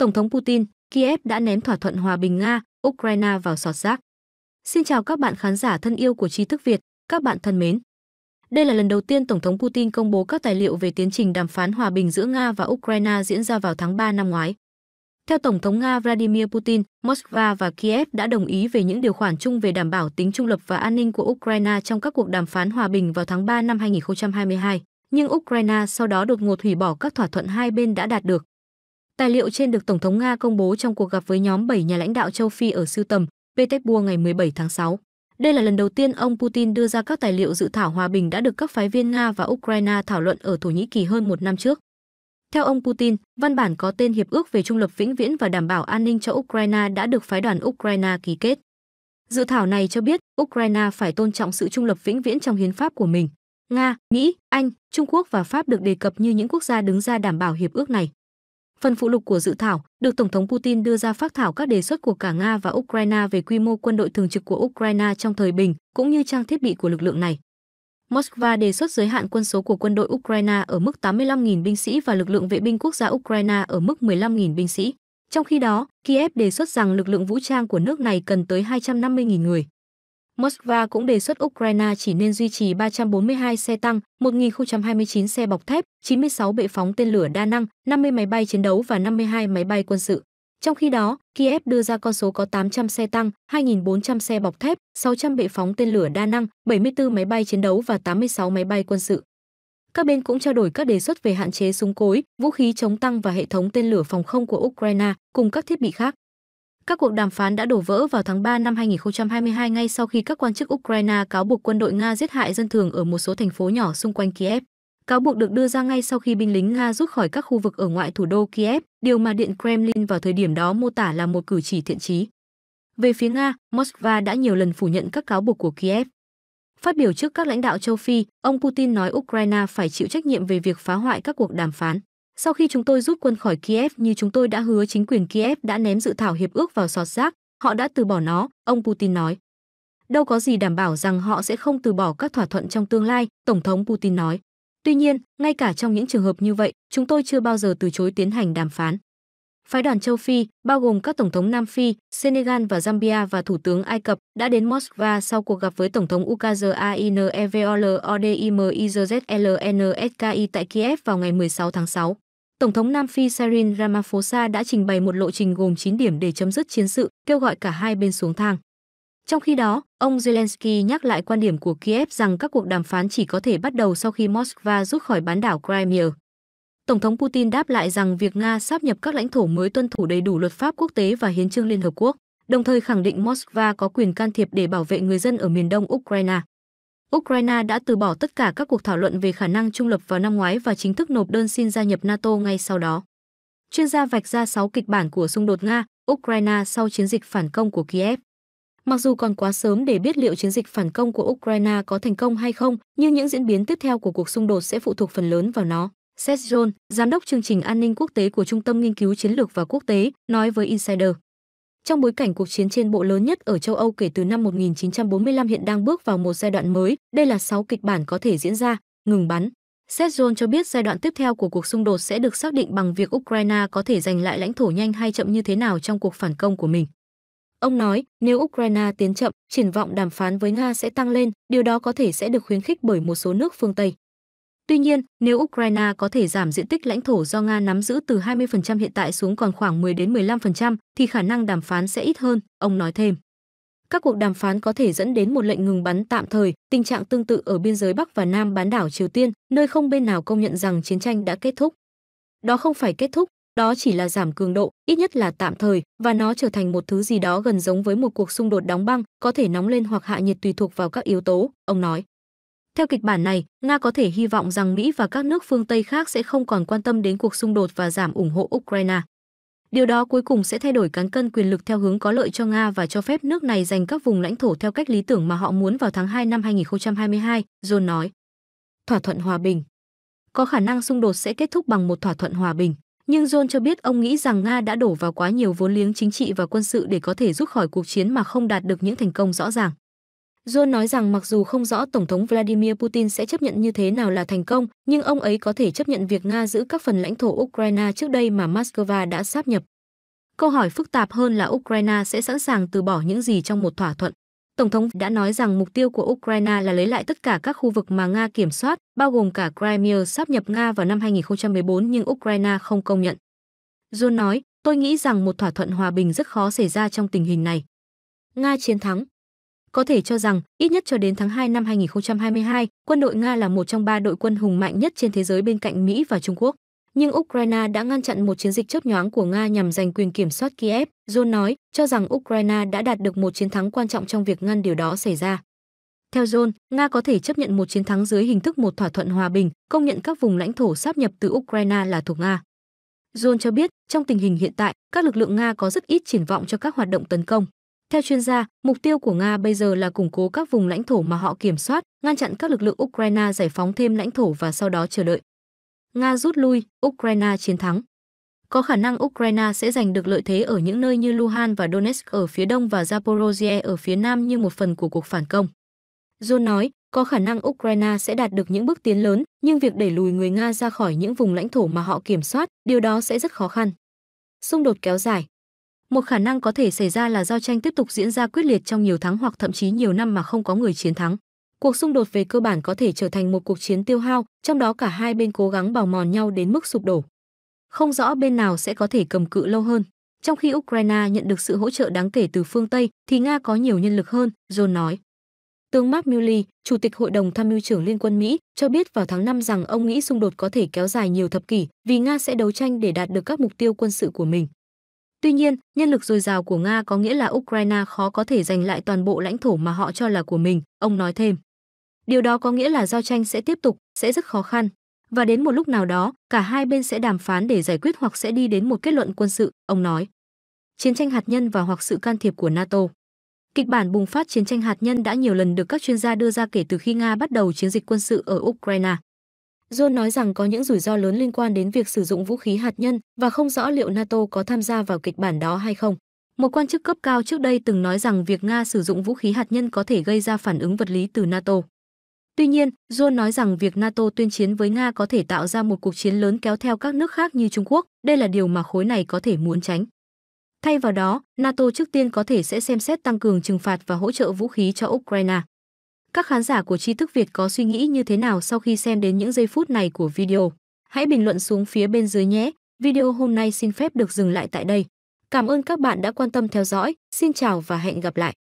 Tổng thống Putin, Kiev đã ném thỏa thuận hòa bình Nga, Ukraine vào sọt rác. Xin chào các bạn khán giả thân yêu của Tri thức Việt, các bạn thân mến. Đây là lần đầu tiên Tổng thống Putin công bố các tài liệu về tiến trình đàm phán hòa bình giữa Nga và Ukraine diễn ra vào tháng 3 năm ngoái. Theo Tổng thống Nga Vladimir Putin, Moscow và Kiev đã đồng ý về những điều khoản chung về đảm bảo tính trung lập và an ninh của Ukraine trong các cuộc đàm phán hòa bình vào tháng 3 năm 2022, nhưng Ukraine sau đó đột ngột hủy bỏ các thỏa thuận hai bên đã đạt được. Tài liệu trên được Tổng thống Nga công bố trong cuộc gặp với nhóm 7 nhà lãnh đạo châu Phi ở sưu tầm Petersburg ngày 17 tháng 6. Đây là lần đầu tiên ông Putin đưa ra các tài liệu dự thảo hòa bình đã được các phái viên Nga và Ukraine thảo luận ở Thổ Nhĩ Kỳ hơn một năm trước. Theo ông Putin, văn bản có tên Hiệp ước về trung lập vĩnh viễn và đảm bảo an ninh cho Ukraine đã được phái đoàn Ukraine ký kết. Dự thảo này cho biết Ukraine phải tôn trọng sự trung lập vĩnh viễn trong hiến pháp của mình. Nga, Mỹ, Anh, Trung Quốc và Pháp được đề cập như những quốc gia đứng ra đảm bảo hiệp ước này. Phần phụ lục của dự thảo được Tổng thống Putin đưa ra phát thảo các đề xuất của cả Nga và Ukraine về quy mô quân đội thường trực của Ukraine trong thời bình, cũng như trang thiết bị của lực lượng này. Moscow đề xuất giới hạn quân số của quân đội Ukraine ở mức 85.000 binh sĩ và lực lượng vệ binh quốc gia Ukraine ở mức 15.000 binh sĩ. Trong khi đó, Kiev đề xuất rằng lực lượng vũ trang của nước này cần tới 250.000 người. Moscow cũng đề xuất Ukraine chỉ nên duy trì 342 xe tăng, 1.029 xe bọc thép, 96 bệ phóng tên lửa đa năng, 50 máy bay chiến đấu và 52 máy bay quân sự. Trong khi đó, Kiev đưa ra con số có 800 xe tăng, 2.400 xe bọc thép, 600 bệ phóng tên lửa đa năng, 74 máy bay chiến đấu và 86 máy bay quân sự. Các bên cũng trao đổi các đề xuất về hạn chế súng cối, vũ khí chống tăng và hệ thống tên lửa phòng không của Ukraine cùng các thiết bị khác. Các cuộc đàm phán đã đổ vỡ vào tháng 3 năm 2022 ngay sau khi các quan chức Ukraine cáo buộc quân đội Nga giết hại dân thường ở một số thành phố nhỏ xung quanh Kiev. Cáo buộc được đưa ra ngay sau khi binh lính Nga rút khỏi các khu vực ở ngoại thủ đô Kiev, điều mà Điện Kremlin vào thời điểm đó mô tả là một cử chỉ thiện chí. Về phía Nga, Moscow đã nhiều lần phủ nhận các cáo buộc của Kiev. Phát biểu trước các lãnh đạo châu Phi, ông Putin nói Ukraine phải chịu trách nhiệm về việc phá hoại các cuộc đàm phán. Sau khi chúng tôi rút quân khỏi Kiev như chúng tôi đã hứa chính quyền Kiev đã ném dự thảo hiệp ước vào sọt rác, họ đã từ bỏ nó, ông Putin nói. Đâu có gì đảm bảo rằng họ sẽ không từ bỏ các thỏa thuận trong tương lai, Tổng thống Putin nói. Tuy nhiên, ngay cả trong những trường hợp như vậy, chúng tôi chưa bao giờ từ chối tiến hành đàm phán. Phái đoàn châu Phi, bao gồm các tổng thống Nam Phi, Senegal và Zambia và thủ tướng Ai Cập, đã đến Moscow sau cuộc gặp với tổng thống Ukaz e Ainevoloodimizlnski e tại Kiev vào ngày 16 tháng 6. Tổng thống Nam Phi Cyril Ramaphosa đã trình bày một lộ trình gồm 9 điểm để chấm dứt chiến sự, kêu gọi cả hai bên xuống thang. Trong khi đó, ông Zelensky nhắc lại quan điểm của Kiev rằng các cuộc đàm phán chỉ có thể bắt đầu sau khi Moscow rút khỏi bán đảo Crimea. Tổng thống Putin đáp lại rằng việc Nga sáp nhập các lãnh thổ mới tuân thủ đầy đủ luật pháp quốc tế và hiến trương Liên Hợp Quốc, đồng thời khẳng định Moscow có quyền can thiệp để bảo vệ người dân ở miền đông Ukraine. Ukraine đã từ bỏ tất cả các cuộc thảo luận về khả năng trung lập vào năm ngoái và chính thức nộp đơn xin gia nhập NATO ngay sau đó. Chuyên gia vạch ra 6 kịch bản của xung đột Nga-Ukraine sau chiến dịch phản công của Kiev. Mặc dù còn quá sớm để biết liệu chiến dịch phản công của Ukraine có thành công hay không, nhưng những diễn biến tiếp theo của cuộc xung đột sẽ phụ thuộc phần lớn vào nó. Seth John, giám đốc chương trình an ninh quốc tế của Trung tâm Nghiên cứu Chiến lược và Quốc tế, nói với Insider. Trong bối cảnh cuộc chiến trên bộ lớn nhất ở châu Âu kể từ năm 1945 hiện đang bước vào một giai đoạn mới, đây là 6 kịch bản có thể diễn ra, ngừng bắn. Seth John cho biết giai đoạn tiếp theo của cuộc xung đột sẽ được xác định bằng việc Ukraine có thể giành lại lãnh thổ nhanh hay chậm như thế nào trong cuộc phản công của mình. Ông nói, nếu Ukraine tiến chậm, triển vọng đàm phán với Nga sẽ tăng lên, điều đó có thể sẽ được khuyến khích bởi một số nước phương Tây. Tuy nhiên, nếu Ukraine có thể giảm diện tích lãnh thổ do Nga nắm giữ từ 20% hiện tại xuống còn khoảng 10 đến 15% thì khả năng đàm phán sẽ ít hơn, ông nói thêm. Các cuộc đàm phán có thể dẫn đến một lệnh ngừng bắn tạm thời, tình trạng tương tự ở biên giới Bắc và Nam bán đảo Triều Tiên, nơi không bên nào công nhận rằng chiến tranh đã kết thúc. Đó không phải kết thúc, đó chỉ là giảm cường độ, ít nhất là tạm thời, và nó trở thành một thứ gì đó gần giống với một cuộc xung đột đóng băng, có thể nóng lên hoặc hạ nhiệt tùy thuộc vào các yếu tố, ông nói. Theo kịch bản này, Nga có thể hy vọng rằng Mỹ và các nước phương Tây khác sẽ không còn quan tâm đến cuộc xung đột và giảm ủng hộ Ukraine. Điều đó cuối cùng sẽ thay đổi cán cân quyền lực theo hướng có lợi cho Nga và cho phép nước này giành các vùng lãnh thổ theo cách lý tưởng mà họ muốn vào tháng 2 năm 2022, John nói. Thỏa thuận hòa bình Có khả năng xung đột sẽ kết thúc bằng một thỏa thuận hòa bình, nhưng John cho biết ông nghĩ rằng Nga đã đổ vào quá nhiều vốn liếng chính trị và quân sự để có thể rút khỏi cuộc chiến mà không đạt được những thành công rõ ràng. John nói rằng mặc dù không rõ Tổng thống Vladimir Putin sẽ chấp nhận như thế nào là thành công, nhưng ông ấy có thể chấp nhận việc Nga giữ các phần lãnh thổ Ukraine trước đây mà Moscow đã sáp nhập. Câu hỏi phức tạp hơn là Ukraine sẽ sẵn sàng từ bỏ những gì trong một thỏa thuận. Tổng thống đã nói rằng mục tiêu của Ukraine là lấy lại tất cả các khu vực mà Nga kiểm soát, bao gồm cả Crimea sáp nhập Nga vào năm 2014 nhưng Ukraine không công nhận. John nói, tôi nghĩ rằng một thỏa thuận hòa bình rất khó xảy ra trong tình hình này. Nga chiến thắng, có thể cho rằng, ít nhất cho đến tháng 2 năm 2022, quân đội Nga là một trong ba đội quân hùng mạnh nhất trên thế giới bên cạnh Mỹ và Trung Quốc. Nhưng Ukraine đã ngăn chặn một chiến dịch chớp nhoáng của Nga nhằm giành quyền kiểm soát Kiev. John nói, cho rằng Ukraine đã đạt được một chiến thắng quan trọng trong việc ngăn điều đó xảy ra. Theo John, Nga có thể chấp nhận một chiến thắng dưới hình thức một thỏa thuận hòa bình, công nhận các vùng lãnh thổ sáp nhập từ Ukraine là thuộc Nga. John cho biết, trong tình hình hiện tại, các lực lượng Nga có rất ít triển vọng cho các hoạt động tấn công. Theo chuyên gia, mục tiêu của Nga bây giờ là củng cố các vùng lãnh thổ mà họ kiểm soát, ngăn chặn các lực lượng Ukraine giải phóng thêm lãnh thổ và sau đó chờ đợi. Nga rút lui, Ukraine chiến thắng. Có khả năng Ukraine sẽ giành được lợi thế ở những nơi như Luhansk và Donetsk ở phía đông và Zaporozhye ở phía nam như một phần của cuộc phản công. John nói, có khả năng Ukraine sẽ đạt được những bước tiến lớn, nhưng việc đẩy lùi người Nga ra khỏi những vùng lãnh thổ mà họ kiểm soát, điều đó sẽ rất khó khăn. Xung đột kéo dài, một khả năng có thể xảy ra là giao tranh tiếp tục diễn ra quyết liệt trong nhiều tháng hoặc thậm chí nhiều năm mà không có người chiến thắng. Cuộc xung đột về cơ bản có thể trở thành một cuộc chiến tiêu hao, trong đó cả hai bên cố gắng bào mòn nhau đến mức sụp đổ. Không rõ bên nào sẽ có thể cầm cự lâu hơn. Trong khi Ukraine nhận được sự hỗ trợ đáng kể từ phương Tây, thì Nga có nhiều nhân lực hơn, John nói. Tướng Mark Milley, Chủ tịch Hội đồng Tham mưu trưởng Liên quân Mỹ, cho biết vào tháng 5 rằng ông nghĩ xung đột có thể kéo dài nhiều thập kỷ vì Nga sẽ đấu tranh để đạt được các mục tiêu quân sự của mình. Tuy nhiên, nhân lực dồi dào của Nga có nghĩa là Ukraine khó có thể giành lại toàn bộ lãnh thổ mà họ cho là của mình, ông nói thêm. Điều đó có nghĩa là giao tranh sẽ tiếp tục, sẽ rất khó khăn. Và đến một lúc nào đó, cả hai bên sẽ đàm phán để giải quyết hoặc sẽ đi đến một kết luận quân sự, ông nói. Chiến tranh hạt nhân và hoặc sự can thiệp của NATO Kịch bản bùng phát chiến tranh hạt nhân đã nhiều lần được các chuyên gia đưa ra kể từ khi Nga bắt đầu chiến dịch quân sự ở Ukraine. John nói rằng có những rủi ro lớn liên quan đến việc sử dụng vũ khí hạt nhân và không rõ liệu NATO có tham gia vào kịch bản đó hay không. Một quan chức cấp cao trước đây từng nói rằng việc Nga sử dụng vũ khí hạt nhân có thể gây ra phản ứng vật lý từ NATO. Tuy nhiên, John nói rằng việc NATO tuyên chiến với Nga có thể tạo ra một cuộc chiến lớn kéo theo các nước khác như Trung Quốc, đây là điều mà khối này có thể muốn tránh. Thay vào đó, NATO trước tiên có thể sẽ xem xét tăng cường trừng phạt và hỗ trợ vũ khí cho Ukraine. Các khán giả của tri thức Việt có suy nghĩ như thế nào sau khi xem đến những giây phút này của video? Hãy bình luận xuống phía bên dưới nhé. Video hôm nay xin phép được dừng lại tại đây. Cảm ơn các bạn đã quan tâm theo dõi. Xin chào và hẹn gặp lại.